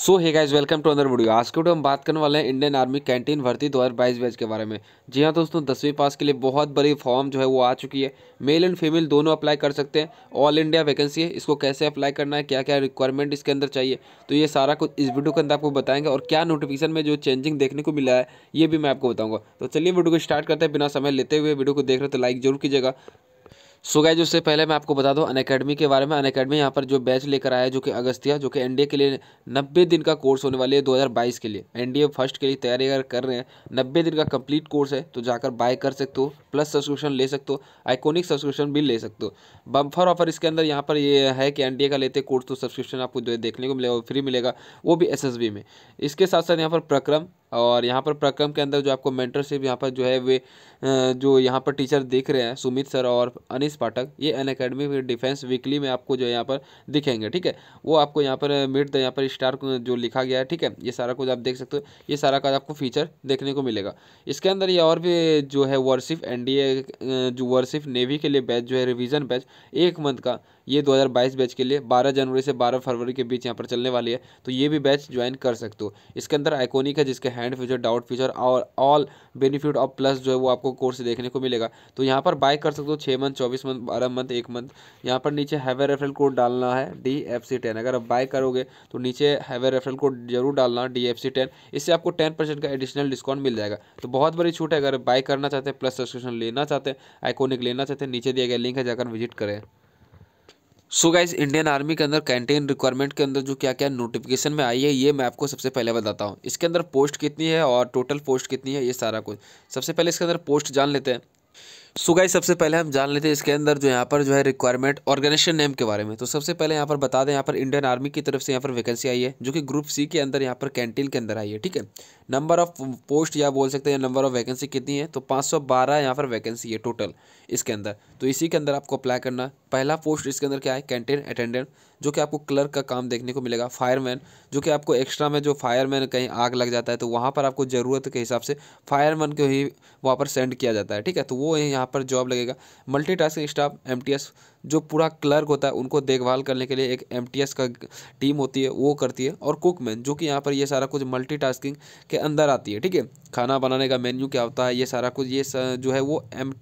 so hey guys welcome to another video आज के video हम बात करने वाले हैं इंडियन आर्मी कैंटीन भर्ती दो हज़ार बाईस बैच के बारे में जी हाँ दोस्तों दसवीं पास के लिए बहुत बड़ी फॉर्म जो है वो आ चुकी है मेल एंड फीमेल दोनों अप्लाई कर सकते हैं ऑल इंडिया वैकेंसी है इसको कैसे अप्लाई करना है क्या क्या रिक्वायरमेंट इसके अंदर चाहिए तो ये सारा कुछ इस वीडियो के अंदर आपको बताएंगे और क्या नोटिफिकेशन में जो चेंजिंग देखने को मिला है ये भी मैं आपको बताऊँगा तो चलिए वीडियो को स्टार्ट करते हैं बिना समय लेते हुए वीडियो को देख रहे तो लाइक जरूर कीजिएगा सो गाइज उससे पहले मैं आपको बता दूं अन अकेडमी के बारे में अन अकेडमी यहाँ पर जो बैच लेकर आया है जो कि अगस्तिया जो कि एनडीए के लिए नब्बे दिन का कोर्स होने वाली है 2022 के लिए एनडीए फर्स्ट के लिए तैयारी अगर कर रहे हैं नब्बे दिन का कंप्लीट कोर्स है तो जाकर बाय कर सकते हो प्लस सब्सक्रिप्शन ले सकते हो आइकोनिक सब्सक्रिप्शन भी ले सकते हो बम्फर ऑफर इसके अंदर यहाँ पर ये है कि एन का लेते कोर्स तो सब्सक्रिप्शन आपको देखने को मिलेगा फ्री मिलेगा वो भी एस में इसके साथ साथ यहाँ पर प्रक्रम और यहाँ पर प्रक्रम के अंदर जो आपको मेंटरशिप यहाँ पर जो है वे जो यहाँ पर टीचर दिख रहे हैं सुमित सर और अनिस पाठक ये अन अकेडमी डिफेंस वीकली में आपको जो है यहाँ पर दिखेंगे ठीक है वो आपको यहाँ पर मिड द यहाँ पर स्टार जो लिखा गया है ठीक है ये सारा कुछ आप देख सकते हो ये सारा का आपको फीचर देखने को मिलेगा इसके अंदर ये और भी जो है वर्सिफ एन जो वर्सिफ नेवी के लिए बैच जो है रिविज़न बैच एक मंथ का ये 2022 बैच के लिए 12 जनवरी से 12 फरवरी के बीच यहाँ पर चलने वाली है तो ये भी बैच ज्वाइन कर सकते हो इसके अंदर आइकोनिक है जिसके हैंड फीचर डाउट फीचर और ऑल बेनिफिट ऑफ प्लस जो है वो आपको कोर्स देखने को मिलेगा तो यहाँ पर बाय कर सकते हो छः मंथ चौबीस मंथ बारह मंथ एक मंथ यहाँ पर नीचे हैवे रेफरल कोड डालना है डी एफ सी टेन अगर आप बाय करोगे तो नीचे हैवे रेफरल कोड जरूर डालना डी एफ सी टेन इससे आपको टेन परसेंट का एडिशनल डिस्काउंट मिल जाएगा तो बहुत बड़ी छूट है अगर बाय करना चाहते हैं प्लस सब्सक्रिप्शन लेना चाहते हैं आइकोनिक लेना चाहते हैं नीचे दिया गया लिंक है जाकर विजिट करें सो गाइज इंडियन आर्मी के अंदर कैंटीन रिक्वायरमेंट के अंदर जो क्या क्या नोटिफिकेशन में आई है ये मैं आपको सबसे पहले बताता हूँ इसके अंदर पोस्ट कितनी है और टोटल पोस्ट कितनी है ये सारा कुछ सबसे पहले इसके अंदर पोस्ट जान लेते हैं सो गाइस सबसे पहले हम जान लेते हैं इसके अंदर जो यहाँ पर जो है रिक्वायरमेंट ऑर्गेनाइजेशन नेम के बारे में तो सबसे पहले यहाँ पर बता दें यहाँ पर इंडियन आर्मी की तरफ से यहाँ पर वैकेंसी आई है जो कि ग्रुप सी के अंदर यहाँ पर कैंटीन के अंदर आई है ठीक है नंबर ऑफ पोस्ट या बोल सकते हैं नंबर ऑफ वैकेंसी कितनी है तो पाँच सौ बारह यहाँ पर वैकेंसी है टोटल इसके अंदर तो इसी के अंदर आपको अप्लाई करना पहला पोस्ट इसके अंदर क्या है कैंटीन अटेंडेंट जो कि आपको क्लर्क का काम देखने को मिलेगा फायरमैन जो कि आपको एक्स्ट्रा में जो फायरमैन कहीं आग लग जाता है तो वहाँ पर आपको ज़रूरत के हिसाब से फायरमैन को ही वहाँ पर सेंड किया जाता है ठीक है तो वो यहाँ पर जॉब लगेगा मल्टी स्टाफ एम जो पूरा क्लर्क होता है उनको देखभाल करने के लिए एक एम का टीम होती है वो करती है और कुकमैन जो कि यहाँ पर ये सारा कुछ मल्टी के अंदर आती है ठीक है खाना बनाने का मेन्यू क्या होता है ये सारा कुछ ये जो है वो एम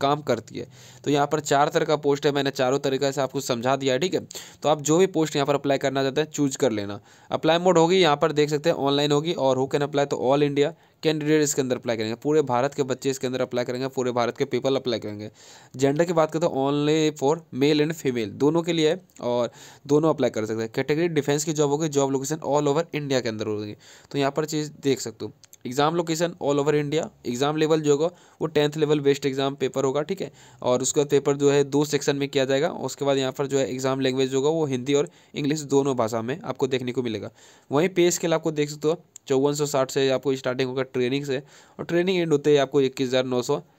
काम करती है तो यहाँ पर चार तरह का पोस्ट है मैंने चारों तरीके से आपको समझा दिया है ठीक है तो आप जो भी पोस्ट यहाँ पर अप्लाई करना चाहते हैं चूज कर लेना अप्लाई मोड होगी यहाँ पर देख सकते हैं ऑनलाइन होगी और हु कैन अप्लाई तो ऑल इंडिया कैंडिडेट इसके अंदर अप्लाई करेंगे पूरे भारत के बच्चे इसके अंदर अप्लाई करेंगे पूरे भारत के पीपल अप्लाई करेंगे जेंडर की बात करते हैं only for male and female दोनों के लिए है और दोनों अप्लाई कर सकते हैं कैटेगरी डिफेंस की जॉब होगी job location all over India के अंदर होगी तो यहाँ पर चीज़ देख सकते हो exam location all over India exam level जो होगा वो tenth level based exam paper होगा ठीक है और उसका पेपर जो है दो सेक्शन में किया जाएगा उसके बाद यहाँ पर जो है एग्ज़ाम लैंग्वेज होगा वो हिंदी और इंग्लिश दोनों भाषा में आपको देखने को मिलेगा वहीं पे स्केल आपको देख सकते हो चौवन से आपको स्टार्टिंग होगा ट्रेनिंग से और ट्रेनिंग एंड होते हैं आपको इक्कीस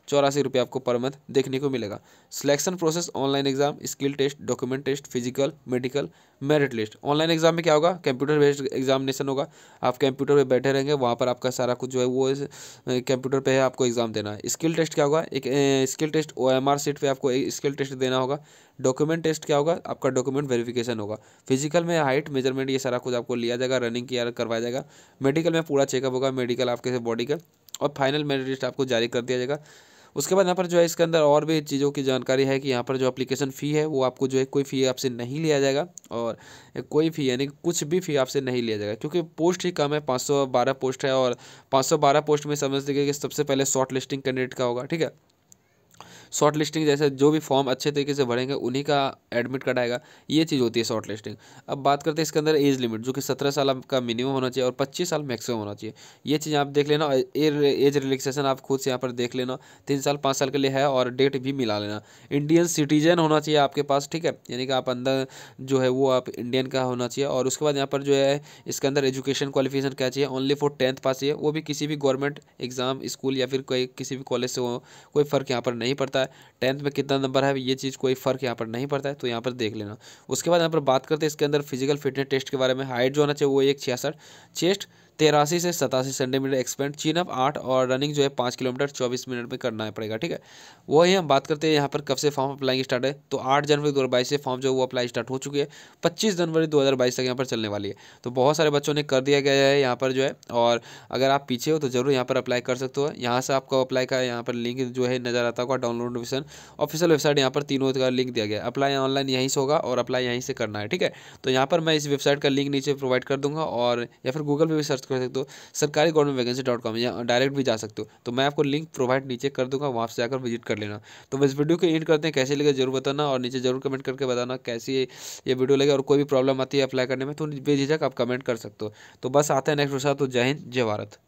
चौरासी रुपये आपको पर मंथ देखने को मिलेगा selection process online exam skill test document test physical medical merit list online exam में क्या होगा कंप्यूटर बेस्ड एग्जामिनेशन होगा आप कंप्यूटर पे बैठे रहेंगे वहाँ पर आपका सारा कुछ जो है वो कंप्यूटर पे है आपको एग्जाम देना है स्किल टेस्ट क्या होगा एक skill test O M R sheet पर आपको स्किल टेस्ट देना होगा डॉक्यूमेंट टेस्ट क्या होगा आपका डॉक्यूमेंट वेरिफिकेशन होगा फिजिकल में हाइट मेजरमेंट ये सारा कुछ आपको लिया जाएगा रनिंग किया करवाया जाएगा मेडिकल में पूरा चेकअप होगा मेडिकल आपके बॉडी का और फाइनल मेरिट लिस्ट आपको जारी कर दिया जाएगा उसके बाद यहाँ पर जो है इसके अंदर और भी चीज़ों की जानकारी है कि यहाँ पर जो अप्लीकेशन फ़ी है वो आपको जो है कोई फ़ी आपसे नहीं लिया जाएगा और कोई फ़ी यानी कुछ भी फ़ी आपसे नहीं लिया जाएगा क्योंकि पोस्ट ही कम है पाँच पोस्ट है और पाँच पोस्ट में समझ लीजिए कि सबसे पहले शॉर्ट लिस्टिंग कैंडिडेट का होगा ठीक है शॉर्ट लिस्टिंग जैसे जो भी फॉर्म अच्छे तरीके से भरेंगे उन्हीं का एडमिट कार्ड आएगा ये चीज़ होती है शॉर्ट लिस्टिंग अब बात करते हैं इसके अंदर एज लिमिट जो कि सत्रह साल का मिनिमम होना चाहिए और पच्चीस साल मैक्सिमम होना चाहिए ये चीज़ आप देख लेना एज रिलेक्सेशन आप खुद से यहाँ पर देख लेना तीन साल पाँच साल के लिए है और डेट भी मिला लेना इंडियन सिटीजन होना चाहिए आपके पास ठीक है यानी कि आप अंदर जो है वो आप इंडियन का होना चाहिए और उसके बाद यहाँ पर जो है इसके अंदर एजुकेशन क्वालिफिकेशन क्या चाहिए ओनली फॉर टेंथ पास चाहिए वो भी किसी भी गवर्नमेंट एग्जाम स्कूल या फिर कोई किसी भी कॉलेज से हो कोई फ़र्क यहाँ पर नहीं पड़ता है टेंथ में कितना नंबर है ये चीज़ कोई फ़र्क यहाँ पर नहीं पड़ता है तो यहाँ पर देख लेना उसके बाद यहाँ पर बात करते हैं इसके अंदर फिजिकल फिटनेस टेस्ट के बारे में हाइट जो होना चाहिए वो एक छियासठ चेस्ट तेरासी से सतासी सेंटीमीटर एक्सपेंड अप आठ और रनिंग जो है पाँच किलोमीटर चौबीस मिनट में करना है पड़ेगा ठीक है वही हम बात करते हैं यहाँ पर कब से फॉर्म अप्लाइंग स्टार्ट है तो आठ जनवरी दो से फॉर्म जो वो अप्लाई स्टार्ट हो चुकी है पच्चीस जनवरी दो तक यहाँ पर चलने वाली है तो बहुत सारे बच्चों ने कर दिया गया है यहाँ पर जो है और अगर आप पीछे हो तो ज़रूर यहाँ पर अप्लाई कर सकते हो यहाँ से आपको अप्लाई का यहाँ पर लिंक जो है नज़र आता होगा डाउनलोड ऑप्शन ऑफिशियल वेबसाइट यहाँ पर तीनों का लिंक दिया गया अप्लाई ऑनलाइन यहीं से होगा और अप्लाई यहीं से करना है ठीक है तो यहाँ पर मैं इस वेबसाइट का लिंक नीचे प्रोवाइड कर दूंगा और या फिर गूगल पर भी सर्च कर सकते हो सरकारी गवर्नमेंट वैकेंसी डॉट कॉम या डायरेक्ट भी जा सकते हो तो मैं आपको लिंक प्रोवाइड नीचे कर दूंगा वहाँ से जाकर विजिट कर लेना तो इस वीडियो को एंड करते हैं कैसे लगे जरूर बताना और नीचे जरूर कमेंट करके बताना कैसी ये वीडियो लगे और कोई भी प्रॉब्लम आती है अप्लाई करने में तो बेझिझक आप कमेंट कर सकते हो तो बस आते हैं नेक्स्ट वो तो जय हिंद जय भारत